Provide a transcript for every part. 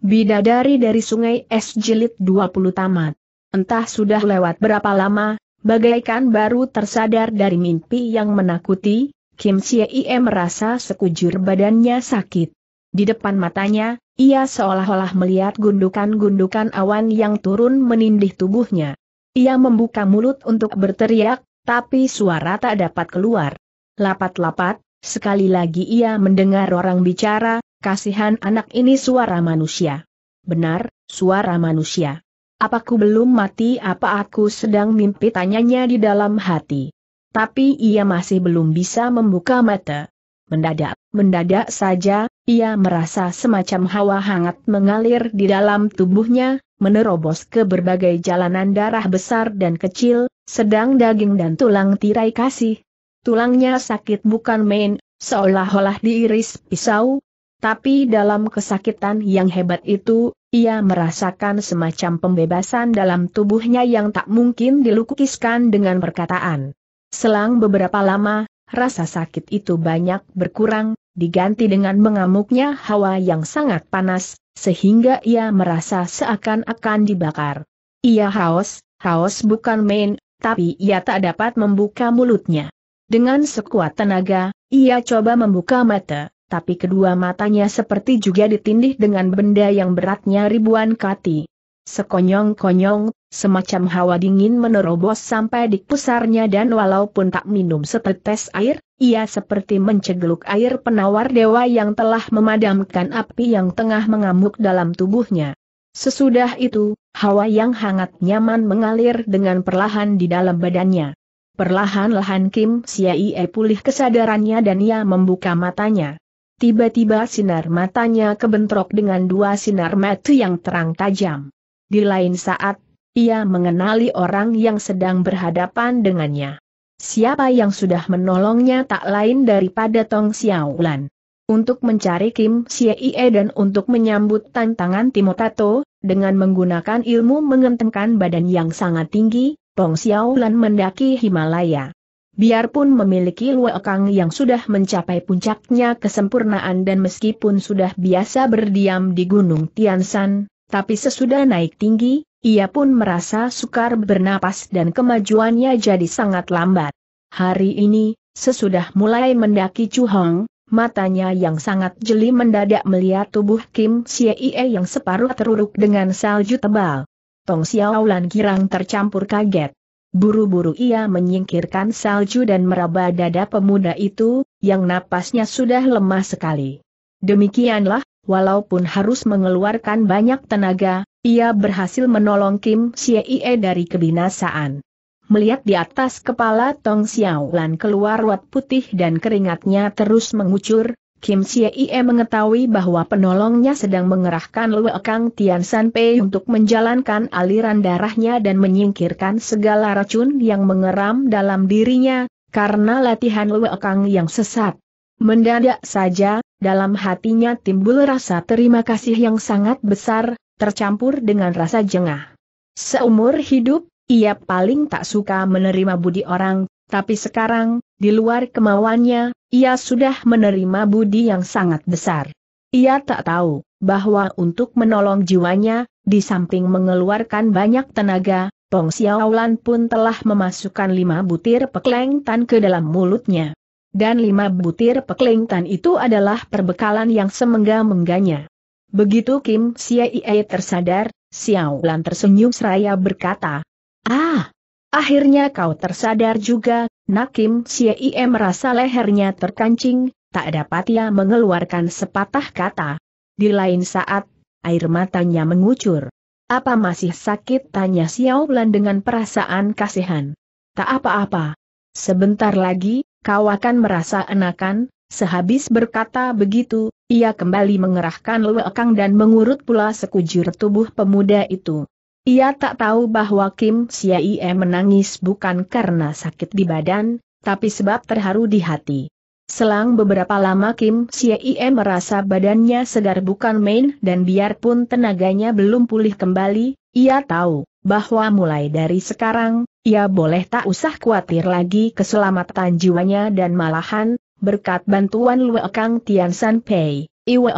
Bidadari dari Sungai Es Jilid 20 tamat. Entah sudah lewat berapa lama, bagaikan baru tersadar dari mimpi yang menakuti, Kim Siei merasa sekujur badannya sakit. Di depan matanya, ia seolah-olah melihat gundukan-gundukan awan yang turun menindih tubuhnya. Ia membuka mulut untuk berteriak, tapi suara tak dapat keluar. Lapat-lapat, sekali lagi ia mendengar orang bicara, Kasihan anak ini suara manusia. Benar, suara manusia. Apa Apaku belum mati apa aku sedang mimpi tanyanya di dalam hati. Tapi ia masih belum bisa membuka mata. Mendadak, mendadak saja, ia merasa semacam hawa hangat mengalir di dalam tubuhnya, menerobos ke berbagai jalanan darah besar dan kecil, sedang daging dan tulang tirai kasih. Tulangnya sakit bukan main, seolah-olah diiris pisau, tapi dalam kesakitan yang hebat itu, ia merasakan semacam pembebasan dalam tubuhnya yang tak mungkin dilukiskan dengan perkataan. Selang beberapa lama, rasa sakit itu banyak berkurang, diganti dengan mengamuknya hawa yang sangat panas, sehingga ia merasa seakan-akan dibakar. Ia haus, haus bukan main, tapi ia tak dapat membuka mulutnya. Dengan sekuat tenaga, ia coba membuka mata tapi kedua matanya seperti juga ditindih dengan benda yang beratnya ribuan kati. Sekonyong-konyong, semacam hawa dingin menerobos sampai di pusarnya dan walaupun tak minum setetes air, ia seperti mencegluk air penawar dewa yang telah memadamkan api yang tengah mengamuk dalam tubuhnya. Sesudah itu, hawa yang hangat nyaman mengalir dengan perlahan di dalam badannya. Perlahan-lahan Kim Siai pulih kesadarannya dan ia membuka matanya. Tiba-tiba sinar matanya kebentrok dengan dua sinar mata yang terang tajam. Di lain saat, ia mengenali orang yang sedang berhadapan dengannya. Siapa yang sudah menolongnya tak lain daripada Tong Xiaolan. Untuk mencari Kim Xie dan untuk menyambut tantangan Timotato, dengan menggunakan ilmu mengentengkan badan yang sangat tinggi, Tong Xiaolan mendaki Himalaya biarpun memiliki luekang yang sudah mencapai puncaknya kesempurnaan dan meskipun sudah biasa berdiam di Gunung Tiansan, tapi sesudah naik tinggi, ia pun merasa sukar bernapas dan kemajuannya jadi sangat lambat. Hari ini, sesudah mulai mendaki Chuhong, matanya yang sangat jeli mendadak melihat tubuh Kim Xie yang separuh teruruk dengan salju tebal. Tong Xiaolan girang tercampur kaget. Buru-buru ia menyingkirkan salju dan meraba dada pemuda itu, yang napasnya sudah lemah sekali. Demikianlah, walaupun harus mengeluarkan banyak tenaga, ia berhasil menolong Kim Xie dari kebinasaan. Melihat di atas kepala Tong Xiaolan keluar wat putih dan keringatnya terus mengucur, Kim Siei mengetahui bahwa penolongnya sedang mengerahkan Lue Kang Tian San Pei untuk menjalankan aliran darahnya dan menyingkirkan segala racun yang mengeram dalam dirinya, karena latihan Lue Kang yang sesat. Mendadak saja, dalam hatinya timbul rasa terima kasih yang sangat besar, tercampur dengan rasa jengah. Seumur hidup, ia paling tak suka menerima budi orang, tapi sekarang, di luar kemauannya, ia sudah menerima budi yang sangat besar. Ia tak tahu bahwa untuk menolong jiwanya, di samping mengeluarkan banyak tenaga, Tong Xiaolan pun telah memasukkan lima butir peklengtan ke dalam mulutnya. Dan lima butir peklengtan itu adalah perbekalan yang semengga-mengganya. Begitu Kim Siaie tersadar, Xiaolan tersenyum seraya berkata, Ah, Akhirnya kau tersadar juga, Nakim Siem merasa lehernya terkancing, tak dapat ia mengeluarkan sepatah kata. Di lain saat, air matanya mengucur. Apa masih sakit? tanya Xiao Lan dengan perasaan kasihan. Tak apa-apa. Sebentar lagi, kau akan merasa enakan, sehabis berkata begitu, ia kembali mengerahkan lewekang dan mengurut pula sekujur tubuh pemuda itu. Ia tak tahu bahwa Kim Siaie menangis bukan karena sakit di badan, tapi sebab terharu di hati. Selang beberapa lama Kim Siaie merasa badannya segar bukan main dan biarpun tenaganya belum pulih kembali, ia tahu bahwa mulai dari sekarang, ia boleh tak usah khawatir lagi keselamatan jiwanya dan malahan, berkat bantuan Kang Tian San Pei,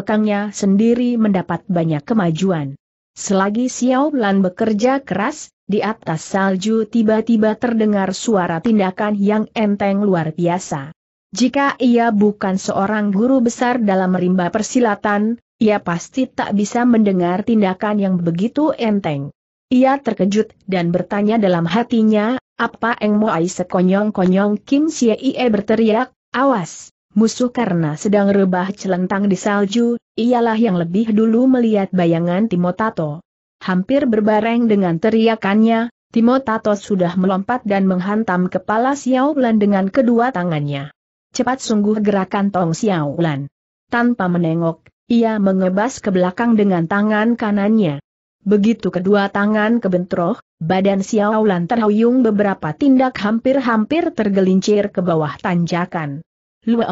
Kangnya sendiri mendapat banyak kemajuan. Selagi Xiao Lan bekerja keras, di atas salju tiba-tiba terdengar suara tindakan yang enteng luar biasa. Jika ia bukan seorang guru besar dalam rimba persilatan, ia pasti tak bisa mendengar tindakan yang begitu enteng. Ia terkejut dan bertanya dalam hatinya, apa Eng Moai sekonyong-konyong Kim Xie berteriak, awas, musuh karena sedang rebah celentang di salju, Ialah yang lebih dulu melihat bayangan Timotato. Hampir berbareng dengan teriakannya, Timotato sudah melompat dan menghantam kepala Xiaolan dengan kedua tangannya. Cepat sungguh gerakan Tong Xiaolan. Tanpa menengok, ia mengebas ke belakang dengan tangan kanannya. Begitu kedua tangan kebentroh, badan Xiaolan terhuyung beberapa tindak hampir-hampir tergelincir ke bawah tanjakan.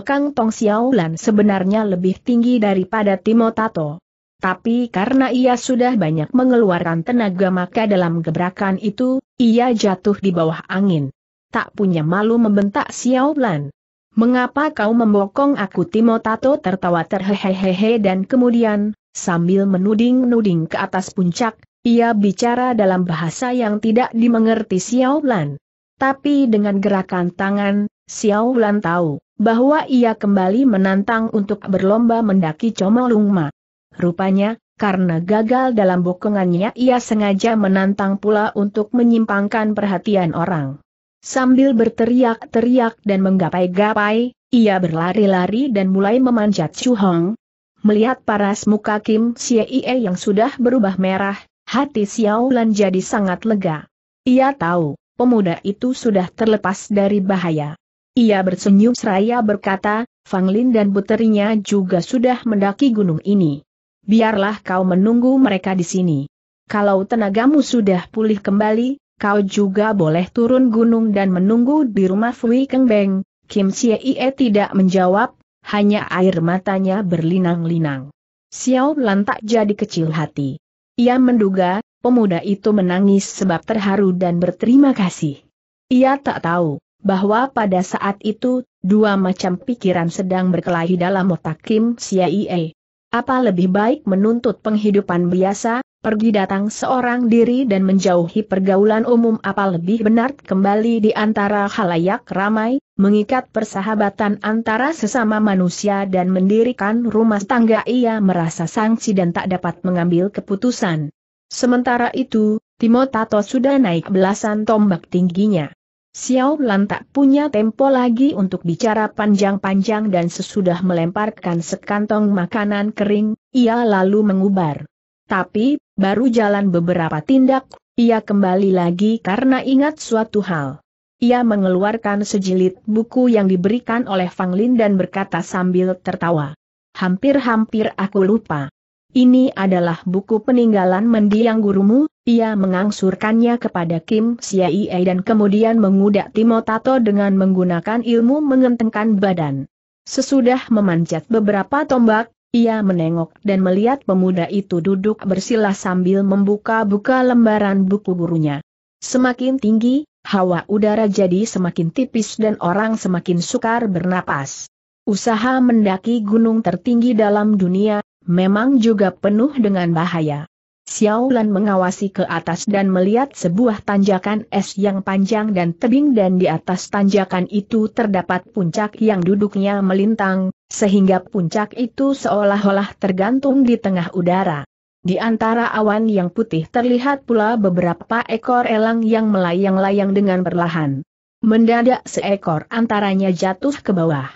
Kang Tong Xiaolan sebenarnya lebih tinggi daripada Timo Tato. Tapi karena ia sudah banyak mengeluarkan tenaga maka dalam gebrakan itu, ia jatuh di bawah angin. Tak punya malu membentak Xiao Lan. Mengapa kau membokong aku Timo Tato tertawa terhehehehe dan kemudian, sambil menuding-nuding ke atas puncak, ia bicara dalam bahasa yang tidak dimengerti Xiao Lan. Tapi dengan gerakan tangan, Xiao Lan tahu bahwa ia kembali menantang untuk berlomba mendaki Lungma. Rupanya, karena gagal dalam bokongannya ia sengaja menantang pula untuk menyimpangkan perhatian orang. Sambil berteriak-teriak dan menggapai-gapai, ia berlari-lari dan mulai memanjat Chuhong. Melihat paras muka Kim Xie yang sudah berubah merah, hati Xiao Lan jadi sangat lega. Ia tahu, pemuda itu sudah terlepas dari bahaya. Ia bersenyum seraya berkata, Fang Lin dan puterinya juga sudah mendaki gunung ini. Biarlah kau menunggu mereka di sini. Kalau tenagamu sudah pulih kembali, kau juga boleh turun gunung dan menunggu di rumah Fui Keng Beng. Kim Sia Ie tidak menjawab, hanya air matanya berlinang-linang. Xiao Lan tak jadi kecil hati. Ia menduga, pemuda itu menangis sebab terharu dan berterima kasih. Ia tak tahu, bahwa pada saat itu, dua macam pikiran sedang berkelahi dalam otak Kim Siaie. Apa lebih baik menuntut penghidupan biasa, pergi datang seorang diri dan menjauhi pergaulan umum apa lebih benar kembali di antara halayak ramai, mengikat persahabatan antara sesama manusia dan mendirikan rumah tangga ia merasa sangsi dan tak dapat mengambil keputusan. Sementara itu, Timotato sudah naik belasan tombak tingginya. Xiao Lan tak punya tempo lagi untuk bicara panjang-panjang dan sesudah melemparkan sekantong makanan kering, ia lalu mengubar. Tapi, baru jalan beberapa tindak, ia kembali lagi karena ingat suatu hal. Ia mengeluarkan sejilid buku yang diberikan oleh Fang Lin dan berkata sambil tertawa. Hampir-hampir aku lupa. Ini adalah buku peninggalan mendiang gurumu, ia mengangsurkannya kepada Kim Siaie dan kemudian mengudak Timotato dengan menggunakan ilmu mengentengkan badan. Sesudah memanjat beberapa tombak, ia menengok dan melihat pemuda itu duduk bersila sambil membuka-buka lembaran buku gurunya. Semakin tinggi, hawa udara jadi semakin tipis dan orang semakin sukar bernapas. Usaha mendaki gunung tertinggi dalam dunia, memang juga penuh dengan bahaya. Xiao Lan mengawasi ke atas dan melihat sebuah tanjakan es yang panjang dan tebing dan di atas tanjakan itu terdapat puncak yang duduknya melintang, sehingga puncak itu seolah-olah tergantung di tengah udara. Di antara awan yang putih terlihat pula beberapa ekor elang yang melayang-layang dengan perlahan. Mendadak seekor antaranya jatuh ke bawah.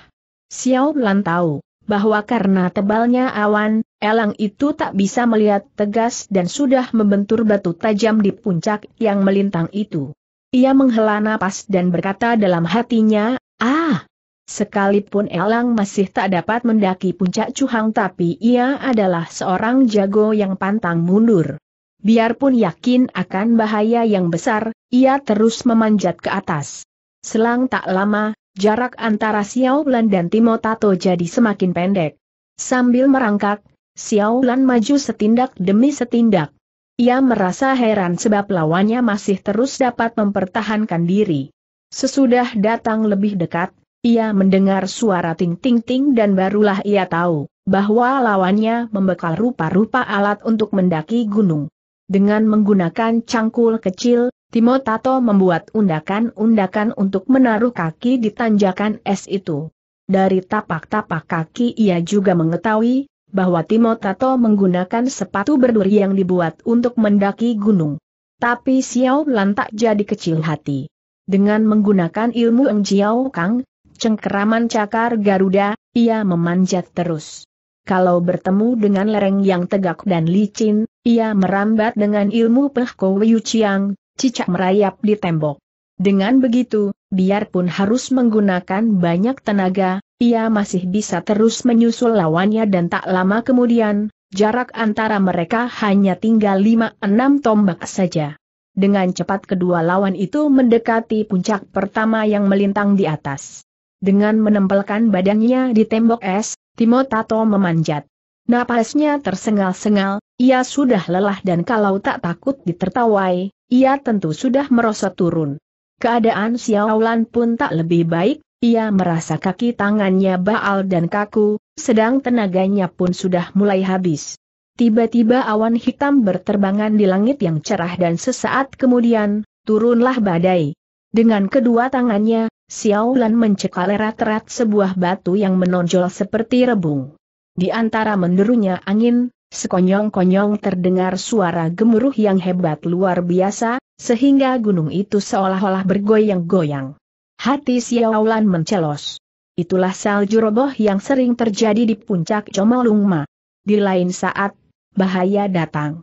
Xiao Lan tahu, bahwa karena tebalnya awan, elang itu tak bisa melihat tegas dan sudah membentur batu tajam di puncak yang melintang itu. Ia menghela napas dan berkata dalam hatinya, ah! Sekalipun Elang masih tak dapat mendaki puncak Cuhang tapi ia adalah seorang jago yang pantang mundur. Biarpun yakin akan bahaya yang besar, ia terus memanjat ke atas. Selang tak lama, jarak antara Xiao Lan dan Timo Tato jadi semakin pendek. Sambil merangkak, Xiao Lan maju setindak demi setindak. Ia merasa heran sebab lawannya masih terus dapat mempertahankan diri. Sesudah datang lebih dekat, ia mendengar suara ting-ting-ting dan barulah ia tahu bahwa lawannya membekal rupa-rupa alat untuk mendaki gunung. Dengan menggunakan cangkul kecil, Timo Tato membuat undakan-undakan untuk menaruh kaki di tanjakan es itu. Dari tapak-tapak kaki ia juga mengetahui bahwa Timo Tato menggunakan sepatu berduri yang dibuat untuk mendaki gunung. Tapi Xiao Lan tak jadi kecil hati. Dengan menggunakan ilmu Eng Jiao Kang, cengkeraman cakar Garuda, ia memanjat terus. Kalau bertemu dengan lereng yang tegak dan licin, ia merambat dengan ilmu Peh Ko Chiang, cicak merayap di tembok. Dengan begitu, biarpun harus menggunakan banyak tenaga, ia masih bisa terus menyusul lawannya dan tak lama kemudian, jarak antara mereka hanya tinggal 5-6 tombak saja. Dengan cepat kedua lawan itu mendekati puncak pertama yang melintang di atas. Dengan menempelkan badannya di tembok es, Timo Tato memanjat. Napasnya tersengal-sengal, ia sudah lelah dan kalau tak takut ditertawai, ia tentu sudah merosot turun. Keadaan Xiaolan pun tak lebih baik, ia merasa kaki tangannya baal dan kaku, sedang tenaganya pun sudah mulai habis. Tiba-tiba awan hitam berterbangan di langit yang cerah dan sesaat kemudian, turunlah badai. Dengan kedua tangannya, Xiaolan mencekal erat-erat sebuah batu yang menonjol seperti rebung. Di antara menderunya angin, sekonyong-konyong terdengar suara gemuruh yang hebat luar biasa, sehingga gunung itu seolah-olah bergoyang-goyang. Hati Xiaolan mencelos. Itulah salju roboh yang sering terjadi di puncak Comalungma. Di lain saat, bahaya datang.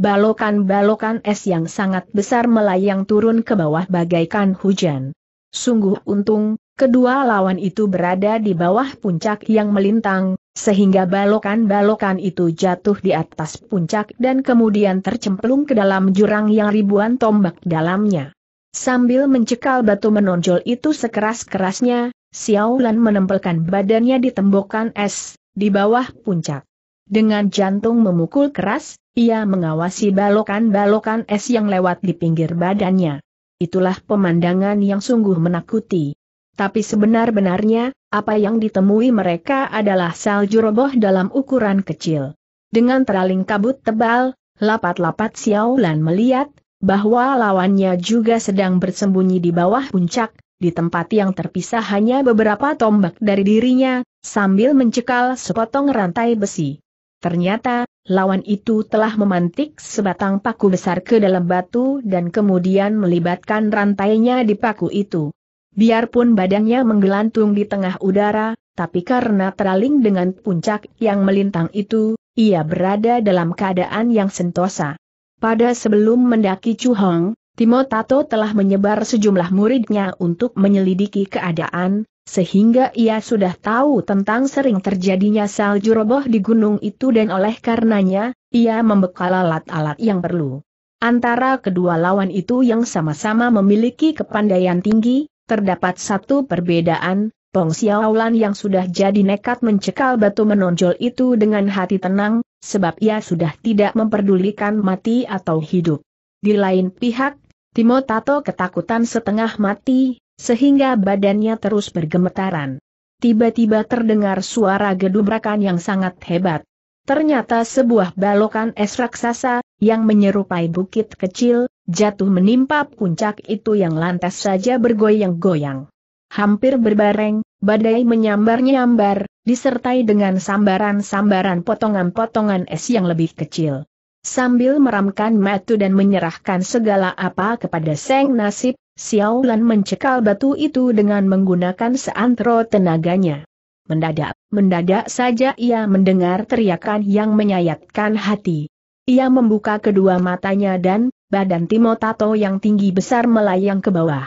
Balokan-balokan es yang sangat besar melayang turun ke bawah bagaikan hujan. Sungguh untung, Kedua lawan itu berada di bawah puncak yang melintang, sehingga balokan-balokan itu jatuh di atas puncak dan kemudian tercemplung ke dalam jurang yang ribuan tombak dalamnya. Sambil mencekal batu menonjol itu sekeras-kerasnya, Xiao Lan menempelkan badannya di tembokan es, di bawah puncak. Dengan jantung memukul keras, ia mengawasi balokan-balokan es yang lewat di pinggir badannya. Itulah pemandangan yang sungguh menakuti. Tapi sebenar-benarnya, apa yang ditemui mereka adalah salju roboh dalam ukuran kecil. Dengan teraling kabut tebal, lapat-lapat Xiaolan melihat, bahwa lawannya juga sedang bersembunyi di bawah puncak, di tempat yang terpisah hanya beberapa tombak dari dirinya, sambil mencekal sepotong rantai besi. Ternyata, lawan itu telah memantik sebatang paku besar ke dalam batu dan kemudian melibatkan rantainya di paku itu. Biarpun badannya menggelantung di tengah udara, tapi karena teraling dengan puncak yang melintang itu, ia berada dalam keadaan yang sentosa. Pada sebelum mendaki Chu Timo Timotato telah menyebar sejumlah muridnya untuk menyelidiki keadaan, sehingga ia sudah tahu tentang sering terjadinya salju roboh di gunung itu dan oleh karenanya, ia membekal alat-alat yang perlu. Antara kedua lawan itu yang sama-sama memiliki kepandaian tinggi, terdapat satu perbedaan, Peng Xiaolan yang sudah jadi nekat mencekal batu menonjol itu dengan hati tenang, sebab ia sudah tidak memperdulikan mati atau hidup. Di lain pihak, Timo Tato ketakutan setengah mati, sehingga badannya terus bergemetaran. Tiba-tiba terdengar suara gedubrakan yang sangat hebat. Ternyata sebuah balokan es raksasa, yang menyerupai bukit kecil, jatuh menimpa puncak itu yang lantas saja bergoyang-goyang. Hampir berbareng, badai menyambar-nyambar, disertai dengan sambaran-sambaran potongan-potongan es yang lebih kecil. Sambil meramkan matu dan menyerahkan segala apa kepada Seng Nasib, Xiao Lan mencekal batu itu dengan menggunakan seantero tenaganya. Mendadak, mendadak saja ia mendengar teriakan yang menyayatkan hati. Ia membuka kedua matanya dan, badan Timotato yang tinggi besar melayang ke bawah.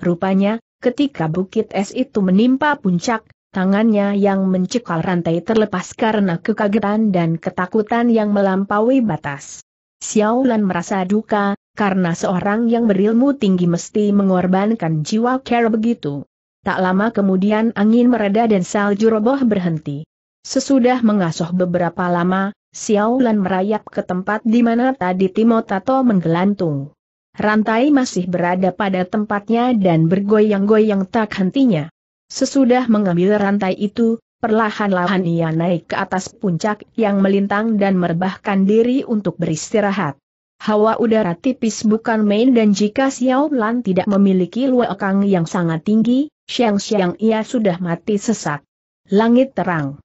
Rupanya, ketika bukit es itu menimpa puncak, tangannya yang mencekal rantai terlepas karena kekagetan dan ketakutan yang melampaui batas. Xiaolan merasa duka, karena seorang yang berilmu tinggi mesti mengorbankan jiwa care begitu. Tak lama kemudian angin mereda dan salju roboh berhenti. Sesudah mengasuh beberapa lama, Xiaolan merayap ke tempat di mana tadi Timo Tato menggelantung. Rantai masih berada pada tempatnya dan bergoyang-goyang tak hentinya. Sesudah mengambil rantai itu, perlahan-lahan ia naik ke atas puncak yang melintang dan merebahkan diri untuk beristirahat. Hawa udara tipis bukan main dan jika Xiao Lan tidak memiliki luakang yang sangat tinggi, siang-siang ia sudah mati sesak. Langit terang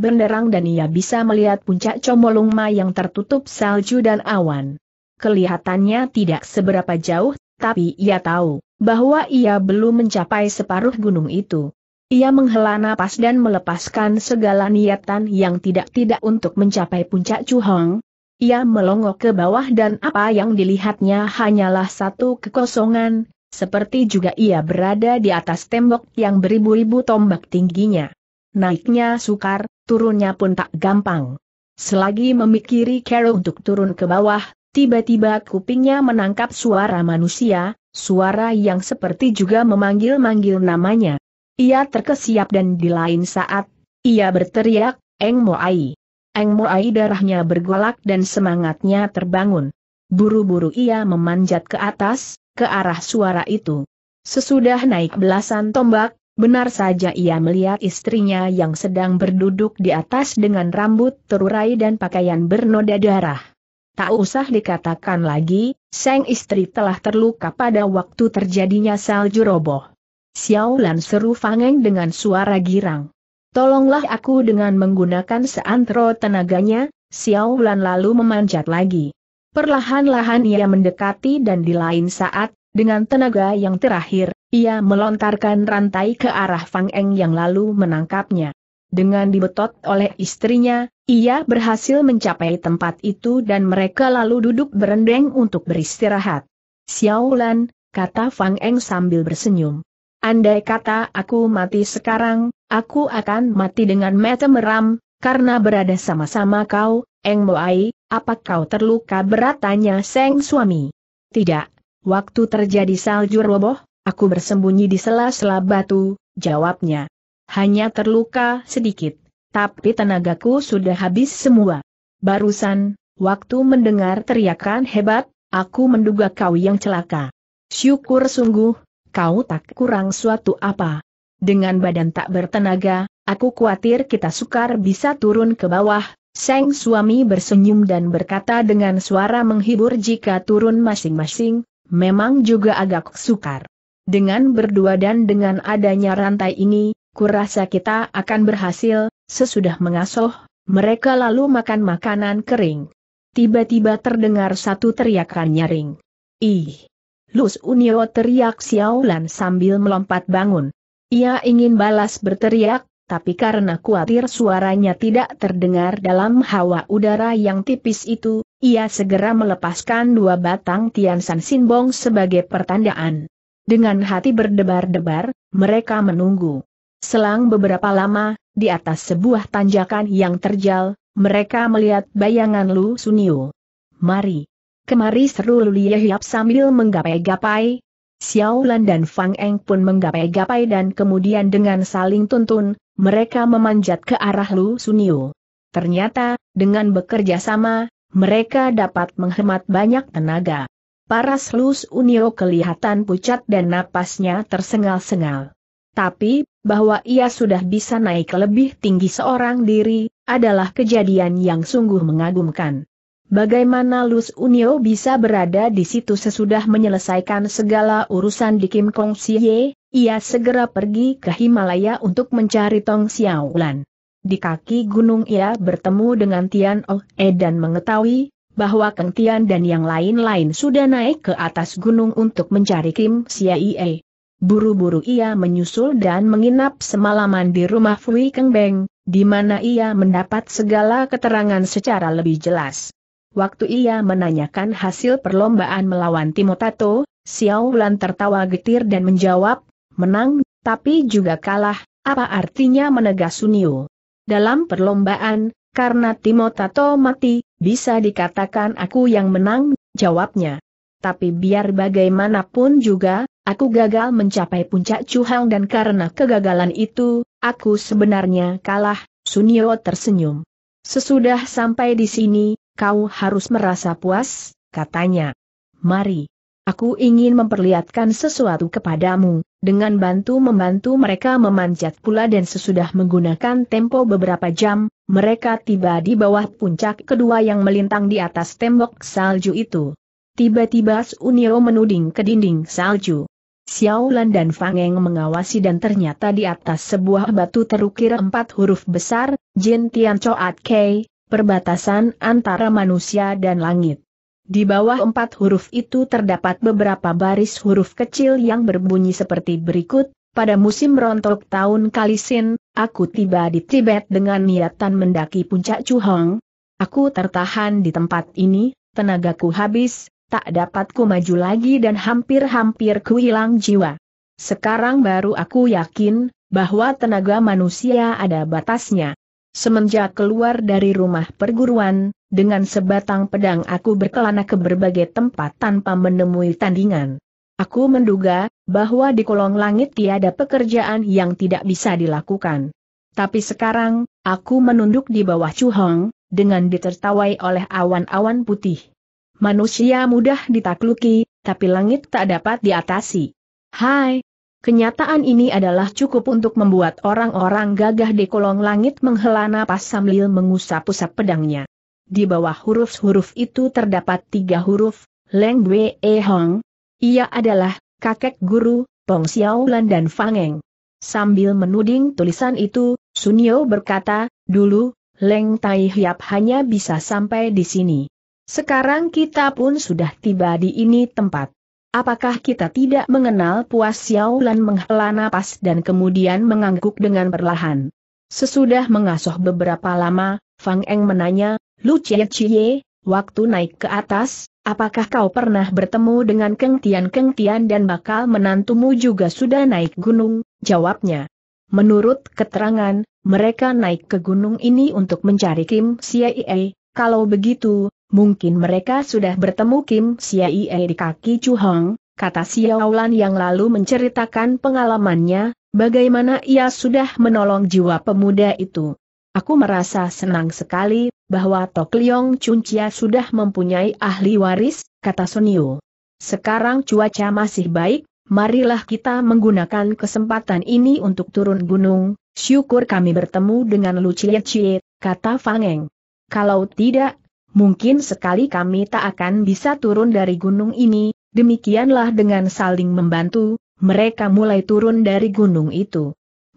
benderang dan ia bisa melihat puncak Comolungma yang tertutup salju dan awan. Kelihatannya tidak seberapa jauh, tapi ia tahu bahwa ia belum mencapai separuh gunung itu. Ia menghela napas dan melepaskan segala niatan yang tidak-tidak untuk mencapai puncak Cuhong, ia melongok ke bawah dan apa yang dilihatnya hanyalah satu kekosongan, seperti juga ia berada di atas tembok yang beribu-ribu tombak tingginya. Naiknya sukar, turunnya pun tak gampang. Selagi memikiri Carol untuk turun ke bawah, tiba-tiba kupingnya menangkap suara manusia, suara yang seperti juga memanggil-manggil namanya. Ia terkesiap dan di lain saat, ia berteriak, Eng Moai. Eng Moai darahnya bergolak dan semangatnya terbangun. Buru-buru ia memanjat ke atas, ke arah suara itu. Sesudah naik belasan tombak, Benar saja ia melihat istrinya yang sedang berduduk di atas dengan rambut terurai dan pakaian bernoda darah. Tak usah dikatakan lagi, sang istri telah terluka pada waktu terjadinya salju roboh. Xiao Lan seru Fangeng dengan suara girang. Tolonglah aku dengan menggunakan seantero tenaganya, Xiao Lan lalu memanjat lagi. Perlahan-lahan ia mendekati dan di lain saat, dengan tenaga yang terakhir, ia melontarkan rantai ke arah Fang Eng yang lalu menangkapnya. Dengan dibetot oleh istrinya, ia berhasil mencapai tempat itu dan mereka lalu duduk berendeng untuk beristirahat. Xiaolan, kata Fang Eng sambil bersenyum. Andai kata aku mati sekarang, aku akan mati dengan mata meram, karena berada sama-sama kau, Eng Moai, apa kau terluka berat tanya Seng suami. Tidak, Waktu terjadi salju roboh, aku bersembunyi di sela-sela batu, jawabnya. Hanya terluka sedikit, tapi tenagaku sudah habis semua. Barusan, waktu mendengar teriakan hebat, aku menduga kau yang celaka. Syukur sungguh, kau tak kurang suatu apa. Dengan badan tak bertenaga, aku khawatir kita sukar bisa turun ke bawah, Seng suami bersenyum dan berkata dengan suara menghibur jika turun masing-masing, memang juga agak sukar. Dengan berdua dan dengan adanya rantai ini, kurasa kita akan berhasil, sesudah mengasuh, mereka lalu makan makanan kering. Tiba-tiba terdengar satu teriakan nyaring. Ih! Lus Unio teriak Xiaolan sambil melompat bangun. Ia ingin balas berteriak, tapi karena khawatir suaranya tidak terdengar dalam hawa udara yang tipis itu, ia segera melepaskan dua batang Tiansan Sinbong sebagai pertandaan. Dengan hati berdebar-debar, mereka menunggu. Selang beberapa lama, di atas sebuah tanjakan yang terjal, mereka melihat bayangan Lu Sunio. Mari. Kemari seru Lu Hiap sambil menggapai-gapai. Xiao Lan dan Fang Eng pun menggapai-gapai dan kemudian dengan saling tuntun, mereka memanjat ke arah Lu Sunio. Ternyata, dengan bekerja sama, mereka dapat menghemat banyak tenaga. Para Slus Unio kelihatan pucat dan napasnya tersengal-sengal. Tapi, bahwa ia sudah bisa naik lebih tinggi seorang diri, adalah kejadian yang sungguh mengagumkan. Bagaimana Lus Unio bisa berada di situ sesudah menyelesaikan segala urusan di Kim Kong Siye, ia segera pergi ke Himalaya untuk mencari Tong Xiaolan. Di kaki gunung ia bertemu dengan Tian Oh E dan mengetahui bahwa Keng Tian dan yang lain-lain sudah naik ke atas gunung untuk mencari Kim Xiaie. Buru-buru ia menyusul dan menginap semalaman di rumah Fui Keng Beng, di mana ia mendapat segala keterangan secara lebih jelas. Waktu ia menanyakan hasil perlombaan melawan Timotato, Xiao Lan tertawa getir dan menjawab, menang, tapi juga kalah, apa artinya menegas Sunio? dalam perlombaan, karena Timotato mati, bisa dikatakan aku yang menang, jawabnya. Tapi biar bagaimanapun juga, aku gagal mencapai puncak Cuhang dan karena kegagalan itu, aku sebenarnya kalah, Sunio tersenyum. Sesudah sampai di sini, kau harus merasa puas, katanya. Mari. Aku ingin memperlihatkan sesuatu kepadamu, dengan bantu-membantu mereka memanjat pula dan sesudah menggunakan tempo beberapa jam, mereka tiba di bawah puncak kedua yang melintang di atas tembok salju itu. Tiba-tiba Sunio menuding ke dinding salju. Xiaolan dan Fangeng mengawasi dan ternyata di atas sebuah batu terukir empat huruf besar, Jin Tian Choat Kei, perbatasan antara manusia dan langit. Di bawah empat huruf itu terdapat beberapa baris huruf kecil yang berbunyi seperti berikut, pada musim rontok tahun Kalisin, aku tiba di Tibet dengan niatan mendaki puncak Chuhong. Aku tertahan di tempat ini, tenagaku habis, tak dapat ku maju lagi dan hampir-hampir ku hilang jiwa. Sekarang baru aku yakin, bahwa tenaga manusia ada batasnya. Semenjak keluar dari rumah perguruan, dengan sebatang pedang aku berkelana ke berbagai tempat tanpa menemui tandingan. Aku menduga, bahwa di kolong langit tiada pekerjaan yang tidak bisa dilakukan. Tapi sekarang, aku menunduk di bawah Cuhong, dengan ditertawai oleh awan-awan putih. Manusia mudah ditakluki, tapi langit tak dapat diatasi. Hai! Kenyataan ini adalah cukup untuk membuat orang-orang gagah di kolong langit menghela napas sambil mengusap-usap pedangnya. Di bawah huruf-huruf itu terdapat tiga huruf, Leng e Hong. Ia adalah, kakek guru, Xiao Xiaolan dan Fang Eng. Sambil menuding tulisan itu, Sunio berkata, dulu, Leng Tai Hiap hanya bisa sampai di sini. Sekarang kita pun sudah tiba di ini tempat. Apakah kita tidak mengenal puas Xiaolan menghela napas dan kemudian mengangguk dengan perlahan? Sesudah mengasuh beberapa lama, Fang Eng menanya, Lu Cie Cie, waktu naik ke atas, apakah kau pernah bertemu dengan Keng Tian Keng Tian dan bakal menantumu juga sudah naik gunung? Jawabnya. Menurut keterangan, mereka naik ke gunung ini untuk mencari Kim Siaie, kalau begitu, mungkin mereka sudah bertemu Kim Siaie di kaki Chu Hong, kata Lan yang lalu menceritakan pengalamannya, bagaimana ia sudah menolong jiwa pemuda itu. Aku merasa senang sekali, bahwa Tok Leong Chun sudah mempunyai ahli waris, kata Sonio. Sekarang cuaca masih baik, marilah kita menggunakan kesempatan ini untuk turun gunung, syukur kami bertemu dengan Lu Chie Cie, kata Fangeng. Kalau tidak, mungkin sekali kami tak akan bisa turun dari gunung ini, demikianlah dengan saling membantu, mereka mulai turun dari gunung itu.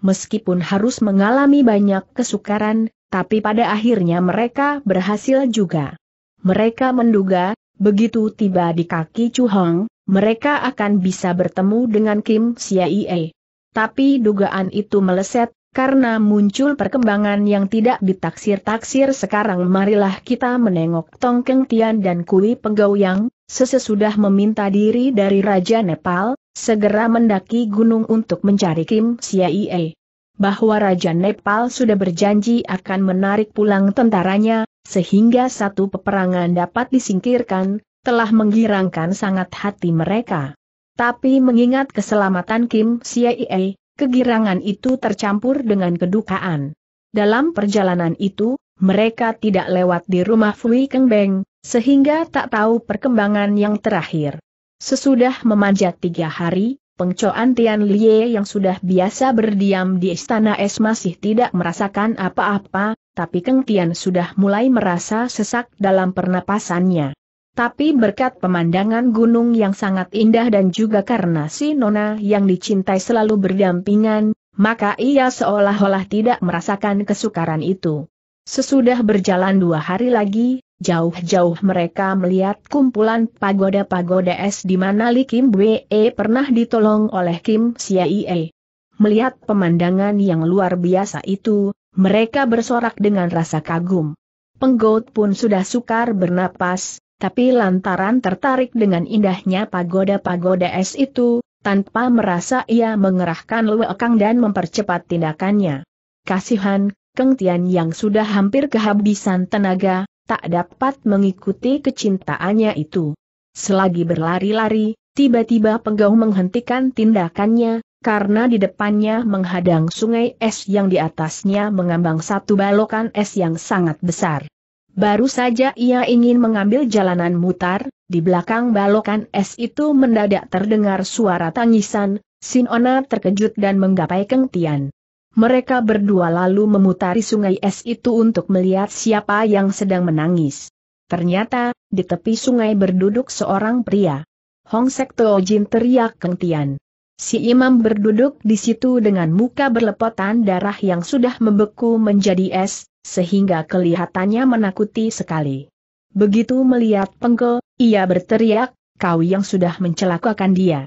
Meskipun harus mengalami banyak kesukaran, tapi pada akhirnya mereka berhasil juga. Mereka menduga, begitu tiba di kaki Chu Hong, mereka akan bisa bertemu dengan Kim Siaie. Tapi dugaan itu meleset, karena muncul perkembangan yang tidak ditaksir-taksir sekarang marilah kita menengok Tong Keng Tian dan Kui Yang, sesesudah meminta diri dari Raja Nepal, segera mendaki gunung untuk mencari Kim Siaie bahwa Raja Nepal sudah berjanji akan menarik pulang tentaranya, sehingga satu peperangan dapat disingkirkan, telah menggirangkan sangat hati mereka. Tapi mengingat keselamatan Kim CIA, kegirangan itu tercampur dengan kedukaan. Dalam perjalanan itu, mereka tidak lewat di rumah Fui Keng Beng, sehingga tak tahu perkembangan yang terakhir. Sesudah memanjat tiga hari, Pengcoan Tian Lie yang sudah biasa berdiam di istana es masih tidak merasakan apa-apa, tapi Keng Tian sudah mulai merasa sesak dalam pernapasannya. Tapi berkat pemandangan gunung yang sangat indah dan juga karena si Nona yang dicintai selalu berdampingan, maka ia seolah-olah tidak merasakan kesukaran itu. Sesudah berjalan dua hari lagi, Jauh-jauh mereka melihat kumpulan pagoda-pagoda es di mana Li Kim Wee pernah ditolong oleh Kim Siaie. Melihat pemandangan yang luar biasa itu, mereka bersorak dengan rasa kagum. Penggout pun sudah sukar bernapas, tapi lantaran tertarik dengan indahnya pagoda-pagoda es itu, tanpa merasa ia mengerahkan lewekang dan mempercepat tindakannya. Kasihan, Keng Tian yang sudah hampir kehabisan tenaga, tak dapat mengikuti kecintaannya itu. Selagi berlari-lari, tiba-tiba penggau menghentikan tindakannya, karena di depannya menghadang sungai es yang di atasnya mengambang satu balokan es yang sangat besar. Baru saja ia ingin mengambil jalanan mutar, di belakang balokan es itu mendadak terdengar suara tangisan, Sinona terkejut dan menggapai kengtian mereka berdua lalu memutari sungai es itu untuk melihat siapa yang sedang menangis. Ternyata, di tepi sungai berduduk seorang pria. Hong Sek Teo Jin teriak kentian. Si imam berduduk di situ dengan muka berlepotan darah yang sudah membeku menjadi es, sehingga kelihatannya menakuti sekali. Begitu melihat Pengko, ia berteriak, kau yang sudah mencelakakan dia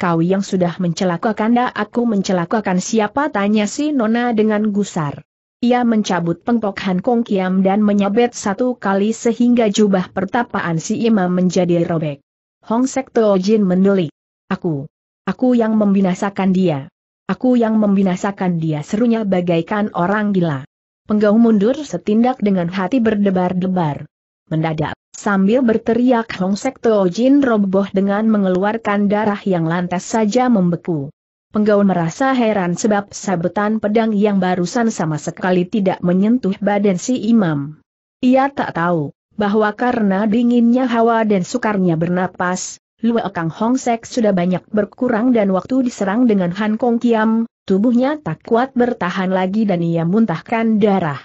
kau yang sudah mencelakakan dah aku mencelakakan siapa tanya si Nona dengan gusar. Ia mencabut pengpok Han Kong Kiam dan menyabet satu kali sehingga jubah pertapaan si imam menjadi robek. Hong Sek Teo Jin mendelik. Aku. Aku yang membinasakan dia. Aku yang membinasakan dia serunya bagaikan orang gila. Penggau mundur setindak dengan hati berdebar-debar. Mendadak Sambil berteriak Hong Sekto Jin roboh dengan mengeluarkan darah yang lantas saja membeku. Penggaul merasa heran sebab sabetan pedang yang barusan sama sekali tidak menyentuh badan si imam. Ia tak tahu, bahwa karena dinginnya hawa dan sukarnya bernapas, Lue Kang Hong Sek sudah banyak berkurang dan waktu diserang dengan Han Kong Kiam, tubuhnya tak kuat bertahan lagi dan ia muntahkan darah.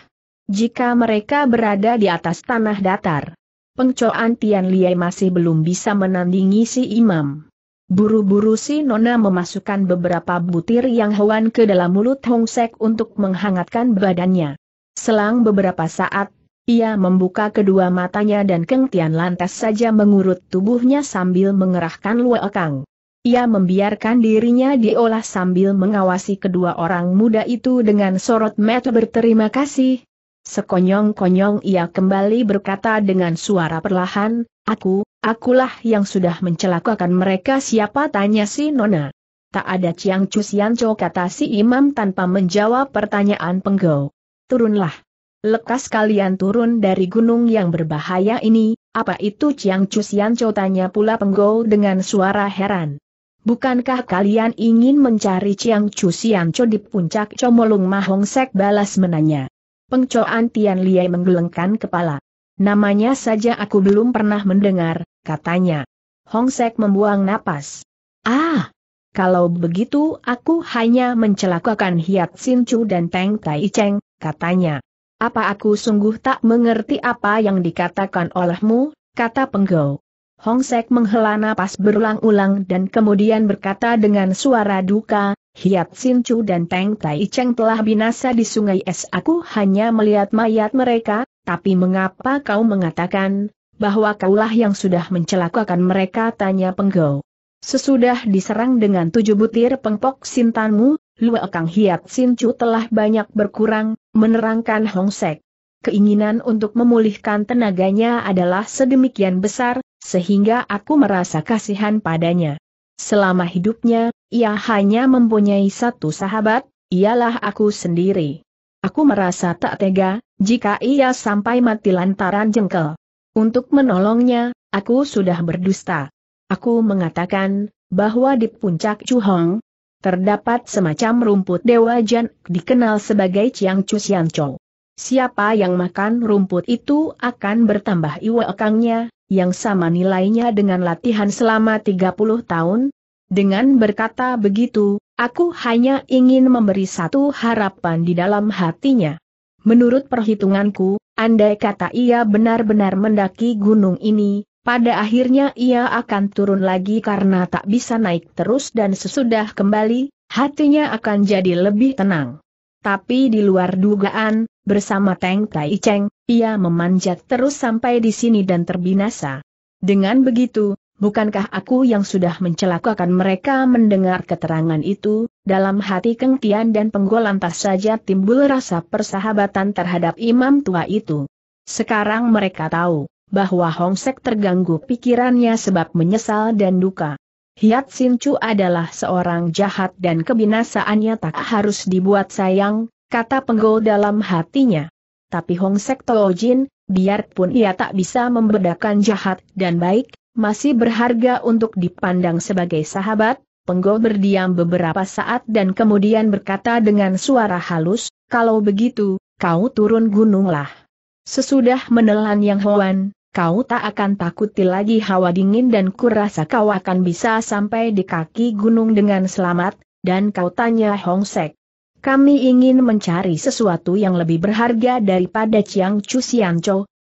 Jika mereka berada di atas tanah datar, pengcoan Tian Liye masih belum bisa menandingi si imam. Buru-buru si Nona memasukkan beberapa butir yang hewan ke dalam mulut Hong Sek untuk menghangatkan badannya. Selang beberapa saat, ia membuka kedua matanya dan Keng Tian lantas saja mengurut tubuhnya sambil mengerahkan luekang. Ia membiarkan dirinya diolah sambil mengawasi kedua orang muda itu dengan sorot mata berterima kasih, Sekonyong-konyong ia kembali berkata dengan suara perlahan, Aku, akulah yang sudah mencelakakan mereka siapa tanya si Nona. Tak ada Ciang cu Sianco kata si imam tanpa menjawab pertanyaan penggau. Turunlah. Lekas kalian turun dari gunung yang berbahaya ini, apa itu Ciang cu Sianco tanya pula penggau dengan suara heran. Bukankah kalian ingin mencari Ciang cu Sianco di puncak Comolung Mahong Sek balas menanya. Pengcoan Tian Liai menggelengkan kepala. Namanya saja aku belum pernah mendengar, katanya. Hong Sek membuang napas. Ah, kalau begitu aku hanya mencelakakan Hiat Sin Chu dan Teng Tai Cheng, katanya. Apa aku sungguh tak mengerti apa yang dikatakan olehmu, kata Penggau. Hong Sek menghela napas berulang-ulang dan kemudian berkata dengan suara duka, Hiat Sin Chu dan Teng Tai Cheng telah binasa di sungai es aku hanya melihat mayat mereka, tapi mengapa kau mengatakan, bahwa kaulah yang sudah mencelakakan mereka tanya penggau. Sesudah diserang dengan tujuh butir pengpok sintanmu, Lua Kang Hiat Sin Chu telah banyak berkurang, menerangkan Hong Sek. Keinginan untuk memulihkan tenaganya adalah sedemikian besar, sehingga aku merasa kasihan padanya. Selama hidupnya, ia hanya mempunyai satu sahabat, ialah aku sendiri. Aku merasa tak tega, jika ia sampai mati lantaran jengkel. Untuk menolongnya, aku sudah berdusta. Aku mengatakan, bahwa di puncak Chuhong, terdapat semacam rumput dewa jan dikenal sebagai Chiang Chu Siang Chou. Siapa yang makan rumput itu akan bertambah iwakangnya, yang sama nilainya dengan latihan selama 30 tahun? Dengan berkata begitu, aku hanya ingin memberi satu harapan di dalam hatinya. Menurut perhitunganku, andai kata ia benar-benar mendaki gunung ini, pada akhirnya ia akan turun lagi karena tak bisa naik terus dan sesudah kembali, hatinya akan jadi lebih tenang. Tapi di luar dugaan, bersama Teng Tai Cheng, ia memanjat terus sampai di sini dan terbinasa. Dengan begitu, bukankah aku yang sudah mencelakakan mereka mendengar keterangan itu, dalam hati Keng Tian dan penggolantas saja timbul rasa persahabatan terhadap imam tua itu. Sekarang mereka tahu, bahwa Hongsek terganggu pikirannya sebab menyesal dan duka. Hiat Sin Chu adalah seorang jahat dan kebinasaannya tak harus dibuat sayang, kata penggol dalam hatinya tapi Hong Sek Jin, biarpun ia tak bisa membedakan jahat dan baik, masih berharga untuk dipandang sebagai sahabat, Penggo berdiam beberapa saat dan kemudian berkata dengan suara halus, kalau begitu, kau turun gununglah. Sesudah menelan yang hewan, kau tak akan takuti lagi hawa dingin dan kurasa kau akan bisa sampai di kaki gunung dengan selamat, dan kau tanya Hong Sek. Kami ingin mencari sesuatu yang lebih berharga daripada Chiang Chu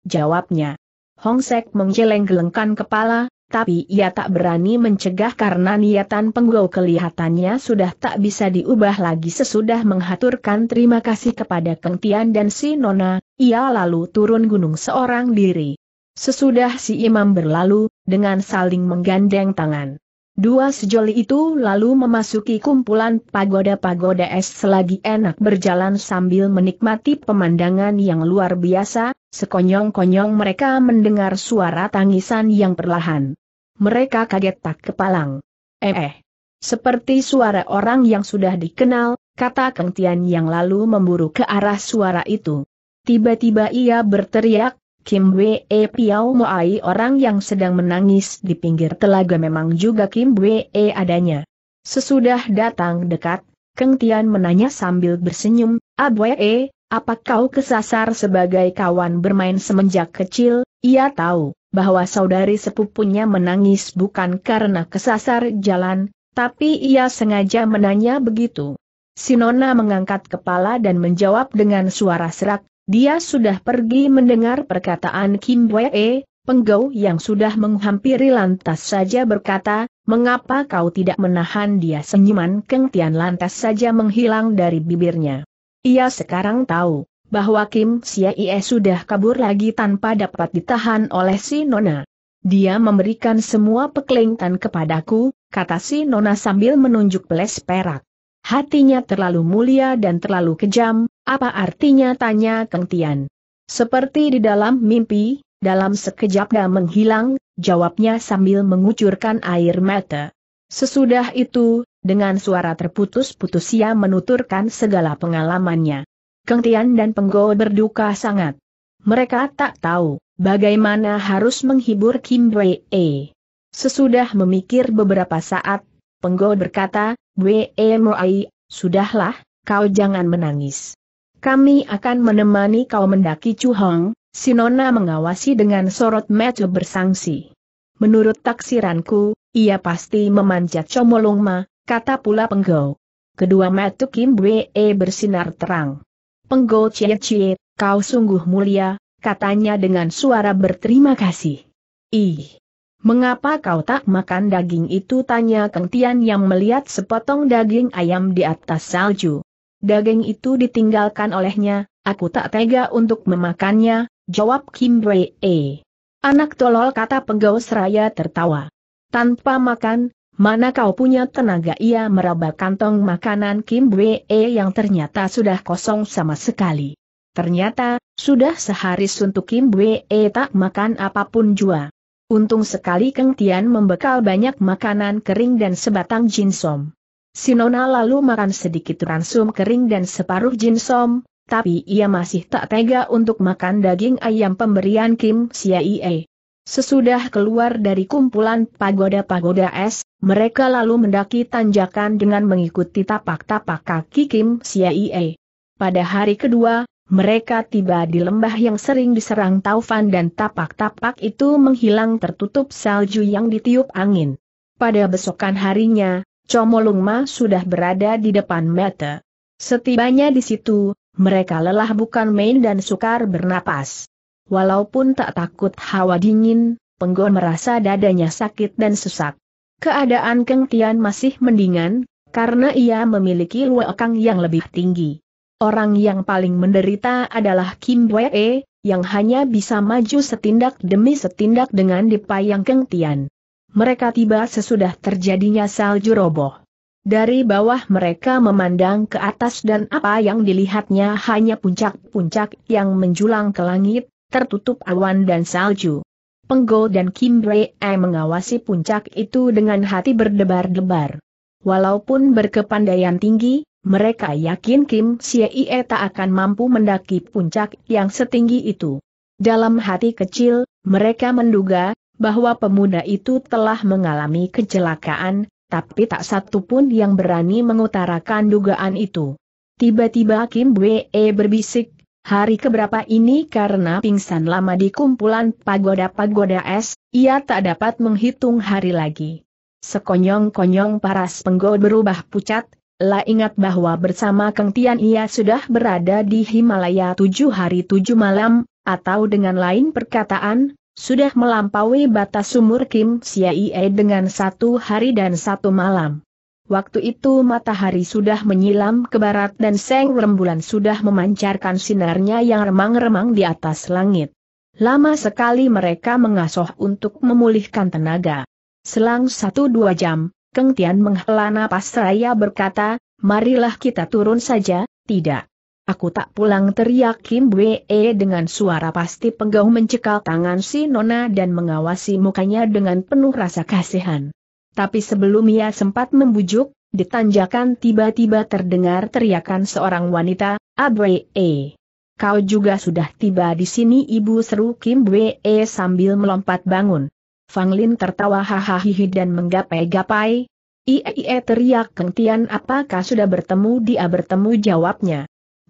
jawabnya. Hong Sek menggeleng-gelengkan kepala, tapi ia tak berani mencegah karena niatan penggau kelihatannya sudah tak bisa diubah lagi sesudah menghaturkan terima kasih kepada Keng Tian dan si Nona, ia lalu turun gunung seorang diri. Sesudah si imam berlalu, dengan saling menggandeng tangan. Dua sejoli itu lalu memasuki kumpulan pagoda-pagoda es selagi enak berjalan sambil menikmati pemandangan yang luar biasa, sekonyong-konyong mereka mendengar suara tangisan yang perlahan. Mereka kaget tak kepalang. Eh eh. Seperti suara orang yang sudah dikenal, kata Keng Tian yang lalu memburu ke arah suara itu. Tiba-tiba ia berteriak, Kim Wee e Piao Moai orang yang sedang menangis di pinggir telaga memang juga Kim Wee e adanya. Sesudah datang dekat, Keng Tian menanya sambil bersenyum, Abwee, ah, e, apa kau kesasar sebagai kawan bermain semenjak kecil? Ia tahu bahwa saudari sepupunya menangis bukan karena kesasar jalan, tapi ia sengaja menanya begitu. Sinona mengangkat kepala dan menjawab dengan suara serak, dia sudah pergi mendengar perkataan Kim Wee, penggau yang sudah menghampiri lantas saja berkata, mengapa kau tidak menahan dia senyuman Keng Tian lantas saja menghilang dari bibirnya. Ia sekarang tahu, bahwa Kim Sia sudah kabur lagi tanpa dapat ditahan oleh si Nona. Dia memberikan semua peklingtan kepadaku, kata si Nona sambil menunjuk peles perak. Hatinya terlalu mulia dan terlalu kejam, apa artinya tanya Kang Tian. Seperti di dalam mimpi, dalam sekejap dia menghilang, jawabnya sambil mengucurkan air mata. Sesudah itu, dengan suara terputus-putus ia menuturkan segala pengalamannya. Kang Tian dan Penggo berduka sangat. Mereka tak tahu bagaimana harus menghibur Kim Wei Sesudah memikir beberapa saat, Penggo berkata, Wee Moai, sudahlah, kau jangan menangis. Kami akan menemani kau mendaki Chuhong, Sinona mengawasi dengan sorot mata bersangsi. Menurut taksiranku, ia pasti memanjat ma, kata pula Penggau. Kedua mata Kim Wee bersinar terang. Penggau Cie Cie, kau sungguh mulia, katanya dengan suara berterima kasih. Ih, Mengapa kau tak makan daging itu? Tanya Kang Tian yang melihat sepotong daging ayam di atas salju. Daging itu ditinggalkan olehnya, aku tak tega untuk memakannya, jawab Kim Wei E. Anak tolol kata penggawa seraya tertawa. Tanpa makan, mana kau punya tenaga ia meraba kantong makanan Kim Wei E yang ternyata sudah kosong sama sekali. Ternyata, sudah sehari suntuk Kim Wei E tak makan apapun jua. Untung sekali Keng Tian membekal banyak makanan kering dan sebatang jinsom. Sinona lalu makan sedikit ransum kering dan separuh jinsom, tapi ia masih tak tega untuk makan daging ayam pemberian Kim Siaie. Sesudah keluar dari kumpulan pagoda-pagoda es, mereka lalu mendaki tanjakan dengan mengikuti tapak-tapak kaki Kim Siaie. Pada hari kedua, mereka tiba di lembah yang sering diserang taufan dan tapak-tapak itu menghilang tertutup salju yang ditiup angin. Pada besokan harinya, Comolungma sudah berada di depan mata. Setibanya di situ, mereka lelah bukan main dan sukar bernapas. Walaupun tak takut hawa dingin, penggol merasa dadanya sakit dan sesak. Keadaan Keng Tian masih mendingan, karena ia memiliki luekang yang lebih tinggi. Orang yang paling menderita adalah Kim Wee, yang hanya bisa maju setindak demi setindak dengan dipayang Keng Tian. Mereka tiba sesudah terjadinya salju roboh. Dari bawah mereka memandang ke atas dan apa yang dilihatnya hanya puncak-puncak yang menjulang ke langit, tertutup awan dan salju. Penggo dan Kim E mengawasi puncak itu dengan hati berdebar-debar. Walaupun berkepandaian tinggi, mereka yakin Kim Siei tak akan mampu mendaki puncak yang setinggi itu. Dalam hati kecil, mereka menduga bahwa pemuda itu telah mengalami kecelakaan, tapi tak satu pun yang berani mengutarakan dugaan itu. Tiba-tiba Kim Wee berbisik, hari keberapa ini karena pingsan lama di kumpulan pagoda-pagoda es, ia tak dapat menghitung hari lagi. Sekonyong-konyong paras penggo berubah pucat, La ingat bahwa bersama Kang Tian ia sudah berada di Himalaya tujuh hari tujuh malam, atau dengan lain perkataan, sudah melampaui batas umur Kim Siaie dengan satu hari dan satu malam. Waktu itu matahari sudah menyilam ke barat dan seng rembulan sudah memancarkan sinarnya yang remang-remang di atas langit. Lama sekali mereka mengasuh untuk memulihkan tenaga. Selang satu dua jam, Keng Tian menghela napas seraya berkata, marilah kita turun saja, tidak. Aku tak pulang teriak Kim Wee e dengan suara pasti penggau mencekal tangan si Nona dan mengawasi mukanya dengan penuh rasa kasihan. Tapi sebelum ia sempat membujuk, ditanjakan tiba-tiba terdengar teriakan seorang wanita, Abwee. E. Kau juga sudah tiba di sini ibu seru Kim Wee e sambil melompat bangun. Fang Lin tertawa hahaha dan menggapai-gapai. ie teriak Keng Tian apakah sudah bertemu dia bertemu jawabnya.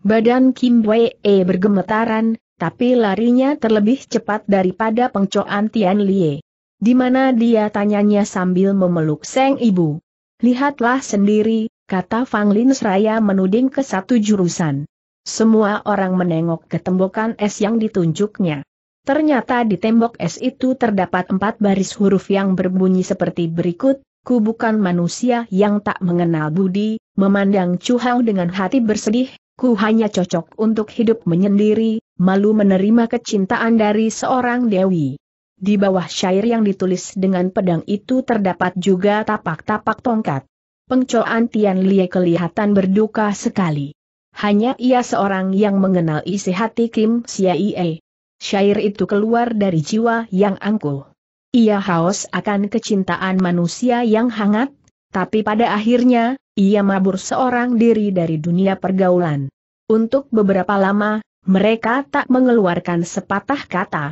Badan Kim Wei E bergemetaran, tapi larinya terlebih cepat daripada pengcoan Tian Lie. Di mana dia tanyanya sambil memeluk Seng Ibu. Lihatlah sendiri, kata Fang Lin seraya menuding ke satu jurusan. Semua orang menengok ke tembokan es yang ditunjuknya. Ternyata di tembok es itu terdapat empat baris huruf yang berbunyi seperti berikut, ku bukan manusia yang tak mengenal budi, memandang Chu dengan hati bersedih, ku hanya cocok untuk hidup menyendiri, malu menerima kecintaan dari seorang dewi. Di bawah syair yang ditulis dengan pedang itu terdapat juga tapak-tapak tongkat. Pengcoan Tian Lie kelihatan berduka sekali. Hanya ia seorang yang mengenal isi hati Kim Siaie syair itu keluar dari jiwa yang angkuh. Ia haus akan kecintaan manusia yang hangat, tapi pada akhirnya, ia mabur seorang diri dari dunia pergaulan. Untuk beberapa lama, mereka tak mengeluarkan sepatah kata.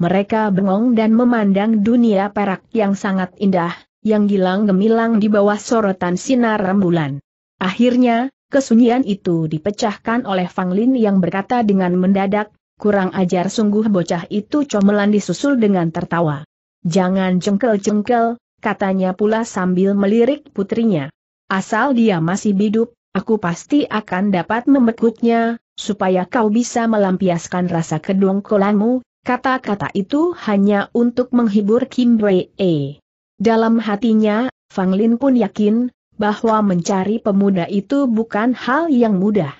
Mereka bengong dan memandang dunia perak yang sangat indah, yang gilang gemilang di bawah sorotan sinar rembulan. Akhirnya, kesunyian itu dipecahkan oleh Fang Lin yang berkata dengan mendadak, Kurang ajar sungguh bocah itu comelan disusul dengan tertawa. Jangan jengkel-jengkel, katanya pula sambil melirik putrinya. Asal dia masih hidup, aku pasti akan dapat membekuknya, supaya kau bisa melampiaskan rasa kedongkolanmu, kata-kata itu hanya untuk menghibur Kim E. Dalam hatinya, Fang Lin pun yakin, bahwa mencari pemuda itu bukan hal yang mudah.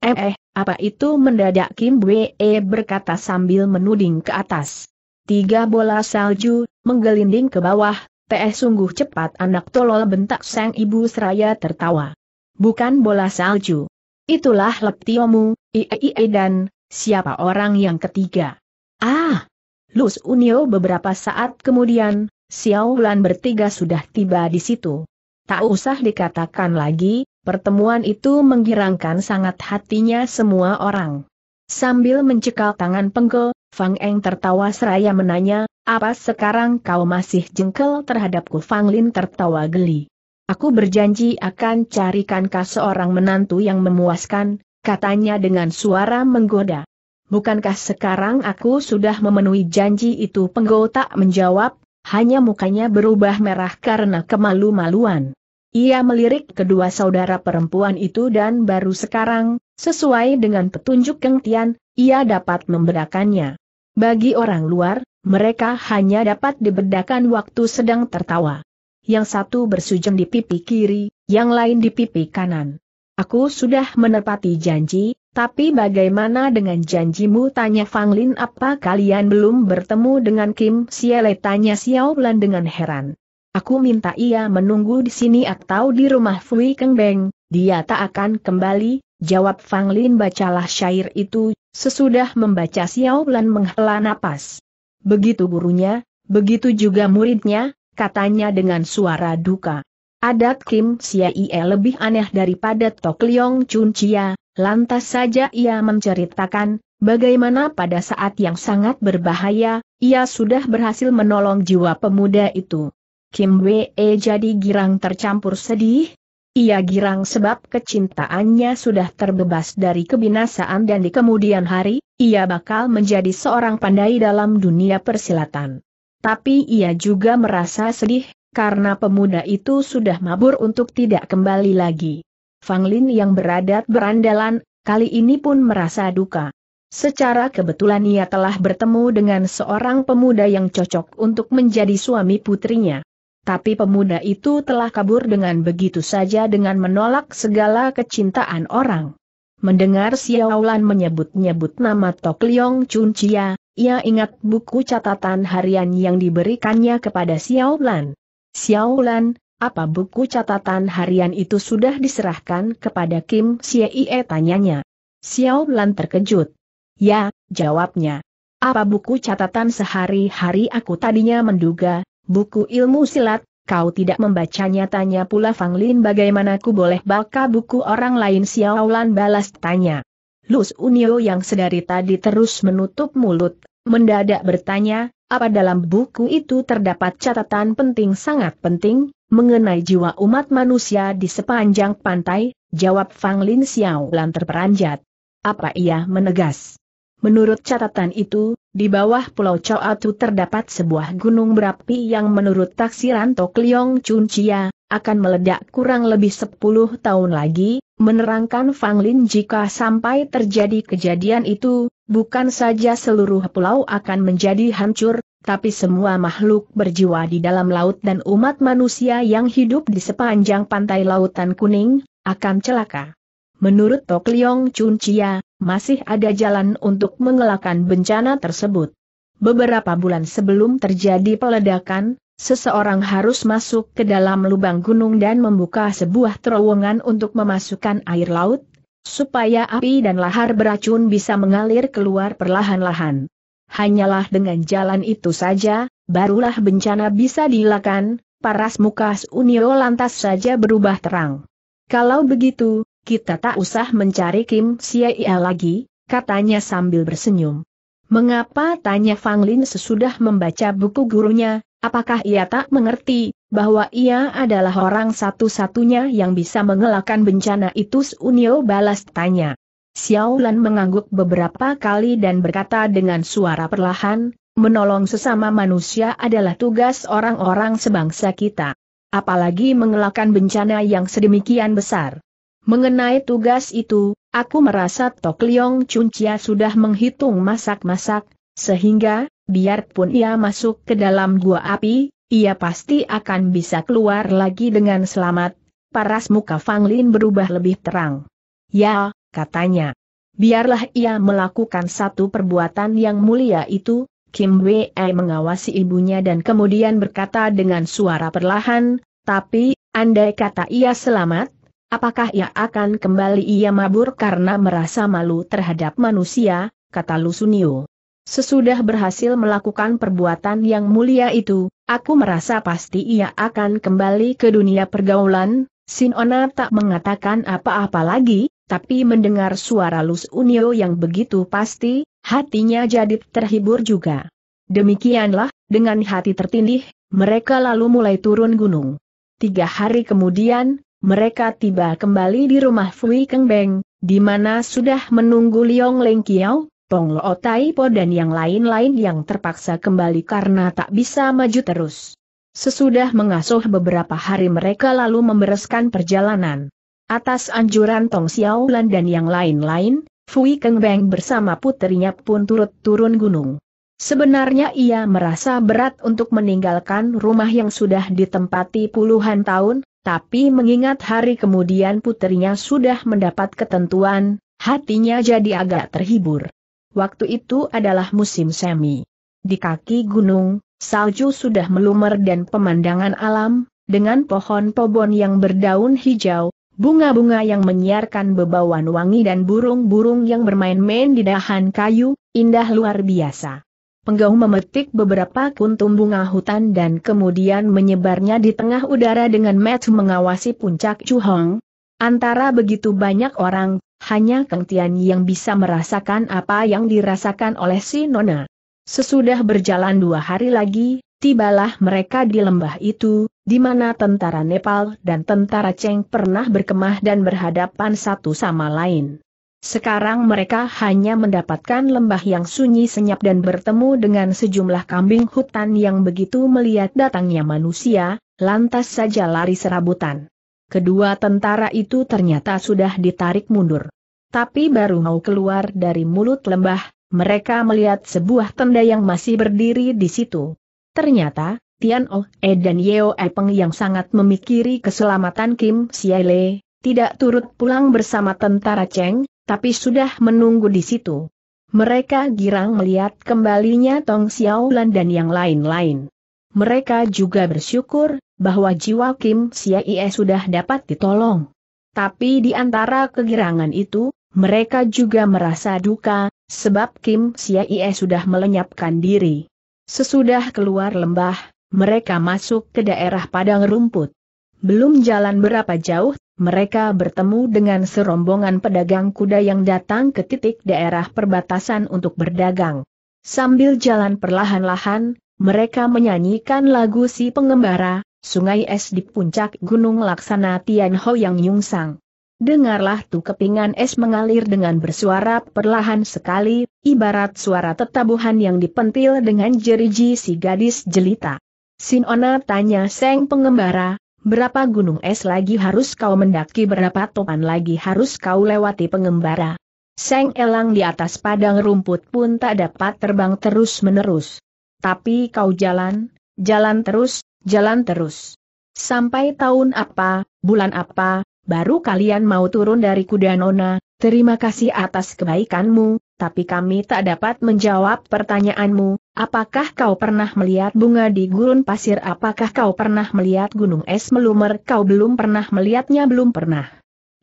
Eh, eh apa itu mendadak Kim Wee berkata sambil menuding ke atas. Tiga bola salju, menggelinding ke bawah, PS sungguh cepat anak tolol bentak sang ibu seraya tertawa. Bukan bola salju. Itulah leptiomu, iee dan, siapa orang yang ketiga? Ah! Lus Unio beberapa saat kemudian, Xiao Lan bertiga sudah tiba di situ. Tak usah dikatakan lagi, Pertemuan itu menggirangkan sangat hatinya semua orang. Sambil mencekal tangan penggo, Fang Eng tertawa seraya menanya, apa sekarang kau masih jengkel terhadapku? Fang Lin tertawa geli. Aku berjanji akan carikan kau seorang menantu yang memuaskan, katanya dengan suara menggoda. Bukankah sekarang aku sudah memenuhi janji itu? Penggo tak menjawab, hanya mukanya berubah merah karena kemalu-maluan. Ia melirik kedua saudara perempuan itu dan baru sekarang, sesuai dengan petunjuk Keng Tian, ia dapat membedakannya. Bagi orang luar, mereka hanya dapat dibedakan waktu sedang tertawa. Yang satu bersujung di pipi kiri, yang lain di pipi kanan. Aku sudah menepati janji, tapi bagaimana dengan janjimu tanya Fang Lin apa kalian belum bertemu dengan Kim Siele tanya Xiao Lan dengan heran. Aku minta ia menunggu di sini atau di rumah Fui Keng Beng, dia tak akan kembali, jawab Fang Lin bacalah syair itu, sesudah membaca Xiao Lan menghela napas. Begitu gurunya, begitu juga muridnya, katanya dengan suara duka. Adat Kim Ie lebih aneh daripada Tok Leong Chun Chia, lantas saja ia menceritakan, bagaimana pada saat yang sangat berbahaya, ia sudah berhasil menolong jiwa pemuda itu. Kim Wee e jadi girang tercampur sedih? Ia girang sebab kecintaannya sudah terbebas dari kebinasaan dan di kemudian hari, ia bakal menjadi seorang pandai dalam dunia persilatan. Tapi ia juga merasa sedih, karena pemuda itu sudah mabur untuk tidak kembali lagi. Fang Lin yang beradat berandalan, kali ini pun merasa duka. Secara kebetulan ia telah bertemu dengan seorang pemuda yang cocok untuk menjadi suami putrinya. Tapi pemuda itu telah kabur dengan begitu saja dengan menolak segala kecintaan orang. Mendengar Xiaolan menyebut-nyebut nama Tok Liong Chun Chia, ia ingat buku catatan harian yang diberikannya kepada Xiaolan. Xiaolan, apa buku catatan harian itu sudah diserahkan kepada Kim Xie tanyanya. Xiaolan terkejut. Ya, jawabnya. Apa buku catatan sehari-hari aku tadinya menduga, Buku ilmu silat, kau tidak membacanya tanya pula Fang Lin bagaimana ku boleh baca buku orang lain Xiao Xiaolan balas tanya. Lu Unio yang sedari tadi terus menutup mulut, mendadak bertanya, apa dalam buku itu terdapat catatan penting sangat penting, mengenai jiwa umat manusia di sepanjang pantai, jawab Fang Lin Xiao Xiaolan terperanjat. Apa ia menegas? Menurut catatan itu, di bawah Pulau Coatu terdapat sebuah gunung berapi yang menurut taksiran Tok Leong Chun Chia, akan meledak kurang lebih 10 tahun lagi, menerangkan Fang Lin jika sampai terjadi kejadian itu, bukan saja seluruh pulau akan menjadi hancur, tapi semua makhluk berjiwa di dalam laut dan umat manusia yang hidup di sepanjang pantai Lautan Kuning, akan celaka. Menurut Tok Leong Chun Chia, masih ada jalan untuk mengelakkan bencana tersebut. Beberapa bulan sebelum terjadi peledakan, seseorang harus masuk ke dalam lubang gunung dan membuka sebuah terowongan untuk memasukkan air laut, supaya api dan lahar beracun bisa mengalir keluar perlahan-lahan. Hanyalah dengan jalan itu saja, barulah bencana bisa dilakukan, paras muka Unio lantas saja berubah terang. Kalau begitu, kita tak usah mencari Kim Ia lagi, katanya sambil bersenyum. Mengapa tanya Fang Lin sesudah membaca buku gurunya, apakah ia tak mengerti bahwa ia adalah orang satu-satunya yang bisa mengelakkan bencana itu Unio balas tanya. Xiao Lan mengangguk beberapa kali dan berkata dengan suara perlahan, menolong sesama manusia adalah tugas orang-orang sebangsa kita. Apalagi mengelakkan bencana yang sedemikian besar. Mengenai tugas itu, aku merasa Tok Leong Chuncia sudah menghitung masak-masak, sehingga, biarpun ia masuk ke dalam gua api, ia pasti akan bisa keluar lagi dengan selamat. Paras muka Fang Lin berubah lebih terang. Ya, katanya. Biarlah ia melakukan satu perbuatan yang mulia itu, Kim Wei mengawasi ibunya dan kemudian berkata dengan suara perlahan, tapi, andai kata ia selamat, Apakah ia akan kembali ia mabur karena merasa malu terhadap manusia, kata Lusunio. Sesudah berhasil melakukan perbuatan yang mulia itu, aku merasa pasti ia akan kembali ke dunia pergaulan, Sinona tak mengatakan apa-apa lagi, tapi mendengar suara Lusunio yang begitu pasti, hatinya jadi terhibur juga. Demikianlah, dengan hati tertindih, mereka lalu mulai turun gunung. Tiga hari kemudian, mereka tiba kembali di rumah Fui Keng Beng, di mana sudah menunggu Liong Leng Kiao, Pong Lo Taipo dan yang lain-lain yang terpaksa kembali karena tak bisa maju terus. Sesudah mengasuh beberapa hari mereka lalu membereskan perjalanan. Atas anjuran Tong Xiaolan dan yang lain-lain, Fui Keng Beng bersama putrinya pun turut turun gunung. Sebenarnya ia merasa berat untuk meninggalkan rumah yang sudah ditempati puluhan tahun, tapi mengingat hari kemudian putrinya sudah mendapat ketentuan, hatinya jadi agak terhibur. Waktu itu adalah musim semi. Di kaki gunung, salju sudah melumer dan pemandangan alam, dengan pohon pobon yang berdaun hijau, bunga-bunga yang menyiarkan bebauan wangi dan burung-burung yang bermain-main di dahan kayu, indah luar biasa. Penggau memetik beberapa kuntum bunga hutan dan kemudian menyebarnya di tengah udara dengan match mengawasi puncak Chuhong. Antara begitu banyak orang, hanya Kang Tian yang bisa merasakan apa yang dirasakan oleh si Nona. Sesudah berjalan dua hari lagi, tibalah mereka di lembah itu, di mana tentara Nepal dan tentara Cheng pernah berkemah dan berhadapan satu sama lain. Sekarang mereka hanya mendapatkan lembah yang sunyi senyap dan bertemu dengan sejumlah kambing hutan yang begitu melihat datangnya manusia, lantas saja lari serabutan. Kedua tentara itu ternyata sudah ditarik mundur. Tapi baru mau keluar dari mulut lembah, mereka melihat sebuah tenda yang masih berdiri di situ. Ternyata, Tian Oh E dan Yeo E Peng yang sangat memikiri keselamatan Kim Siale, tidak turut pulang bersama tentara Cheng, tapi sudah menunggu di situ. Mereka girang melihat kembalinya Tong Xiaolan dan yang lain-lain. Mereka juga bersyukur bahwa jiwa Kim Siaie sudah dapat ditolong. Tapi di antara kegirangan itu, mereka juga merasa duka, sebab Kim Siaie sudah melenyapkan diri. Sesudah keluar lembah, mereka masuk ke daerah padang rumput. Belum jalan berapa jauh, mereka bertemu dengan serombongan pedagang kuda yang datang ke titik daerah perbatasan untuk berdagang. Sambil jalan perlahan-lahan, mereka menyanyikan lagu si pengembara, Sungai Es di puncak Gunung Laksana Tianho yang Nyungsang. Dengarlah tu kepingan es mengalir dengan bersuara perlahan sekali, ibarat suara tetabuhan yang dipentil dengan jeriji si gadis jelita. Sinona tanya Seng pengembara, Berapa gunung es lagi harus kau mendaki berapa topan lagi harus kau lewati pengembara. Seng elang di atas padang rumput pun tak dapat terbang terus-menerus. Tapi kau jalan, jalan terus, jalan terus. Sampai tahun apa, bulan apa, baru kalian mau turun dari kuda nona, terima kasih atas kebaikanmu, tapi kami tak dapat menjawab pertanyaanmu, apakah kau pernah melihat bunga di gurun pasir apakah kau pernah melihat gunung es melumer kau belum pernah melihatnya belum pernah.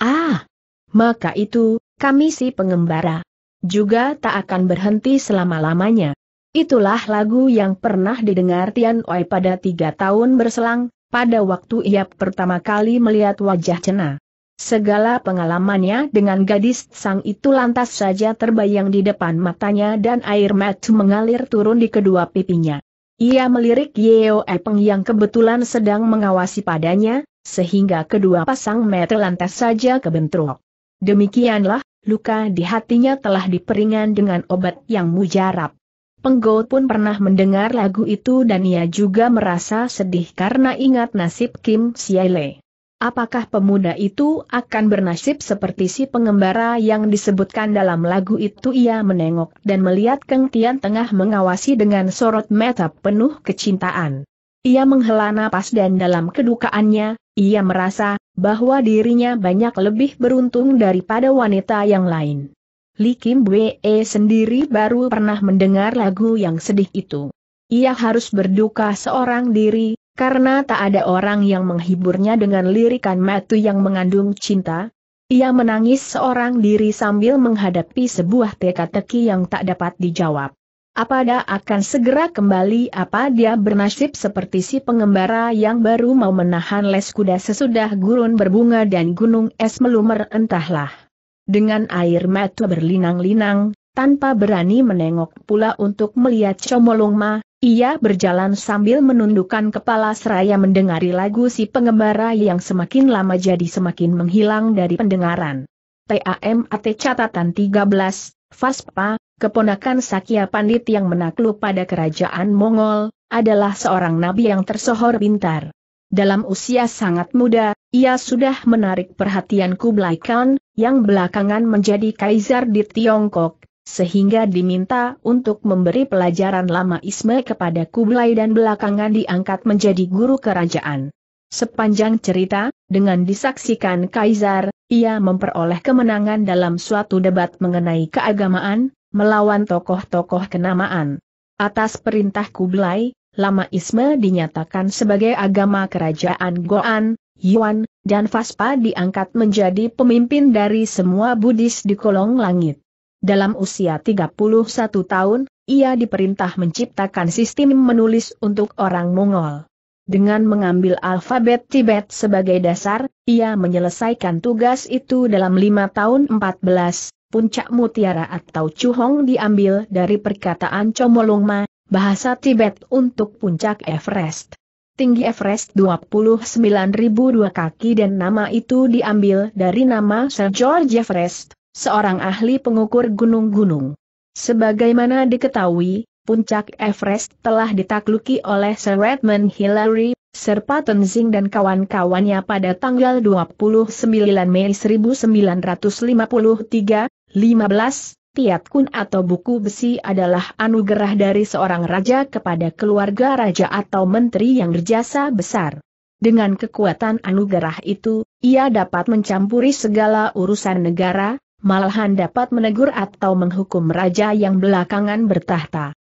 Ah! Maka itu, kami si pengembara. Juga tak akan berhenti selama-lamanya. Itulah lagu yang pernah didengar Tian Oi pada tiga tahun berselang, pada waktu ia pertama kali melihat wajah Cenah. Segala pengalamannya dengan gadis sang itu lantas saja terbayang di depan matanya dan air mata mengalir turun di kedua pipinya. Ia melirik Yeo Epeng yang kebetulan sedang mengawasi padanya, sehingga kedua pasang mata lantas saja kebentrok. Demikianlah, luka di hatinya telah diperingan dengan obat yang mujarab. Penggo pun pernah mendengar lagu itu dan ia juga merasa sedih karena ingat nasib Kim Siaile. Apakah pemuda itu akan bernasib seperti si pengembara yang disebutkan dalam lagu itu ia menengok dan melihat Keng Tian tengah mengawasi dengan sorot mata penuh kecintaan. Ia menghela napas dan dalam kedukaannya, ia merasa bahwa dirinya banyak lebih beruntung daripada wanita yang lain. Li Kim Wee sendiri baru pernah mendengar lagu yang sedih itu. Ia harus berduka seorang diri, karena tak ada orang yang menghiburnya dengan lirikan matu yang mengandung cinta, ia menangis seorang diri sambil menghadapi sebuah teka-teki yang tak dapat dijawab. Apa dia akan segera kembali apa dia bernasib seperti si pengembara yang baru mau menahan les kuda sesudah gurun berbunga dan gunung es melumer entahlah. Dengan air mata berlinang-linang, tanpa berani menengok pula untuk melihat Comolong Ma, ia berjalan sambil menundukkan kepala seraya mendengari lagu si pengembara yang semakin lama jadi semakin menghilang dari pendengaran. TAMAT catatan 13, Faspa, keponakan Sakya Pandit yang menakluk pada kerajaan Mongol, adalah seorang nabi yang tersohor pintar. Dalam usia sangat muda, ia sudah menarik perhatian Kublai Khan, yang belakangan menjadi kaisar di Tiongkok, sehingga diminta untuk memberi pelajaran lama Isme kepada Kublai dan belakangan diangkat menjadi guru kerajaan. Sepanjang cerita, dengan disaksikan Kaisar, ia memperoleh kemenangan dalam suatu debat mengenai keagamaan, melawan tokoh-tokoh kenamaan. Atas perintah Kublai, Lama Isme dinyatakan sebagai agama kerajaan Goan, Yuan, dan Vaspa diangkat menjadi pemimpin dari semua Buddhis di kolong langit. Dalam usia 31 tahun, ia diperintah menciptakan sistem menulis untuk orang Mongol. Dengan mengambil alfabet Tibet sebagai dasar, ia menyelesaikan tugas itu dalam lima tahun 14, puncak mutiara atau cuhong diambil dari perkataan Comolungma, bahasa Tibet untuk puncak Everest. Tinggi Everest 29.002 kaki dan nama itu diambil dari nama Sir George Everest, seorang ahli pengukur gunung-gunung. Sebagaimana diketahui, puncak Everest telah ditakluki oleh Sir Redmond Hillary, Sir Patton Zing dan kawan-kawannya pada tanggal 29 Mei 1953, 15, Tiat Kun atau buku besi adalah anugerah dari seorang raja kepada keluarga raja atau menteri yang berjasa besar. Dengan kekuatan anugerah itu, ia dapat mencampuri segala urusan negara, malahan dapat menegur atau menghukum raja yang belakangan bertahta.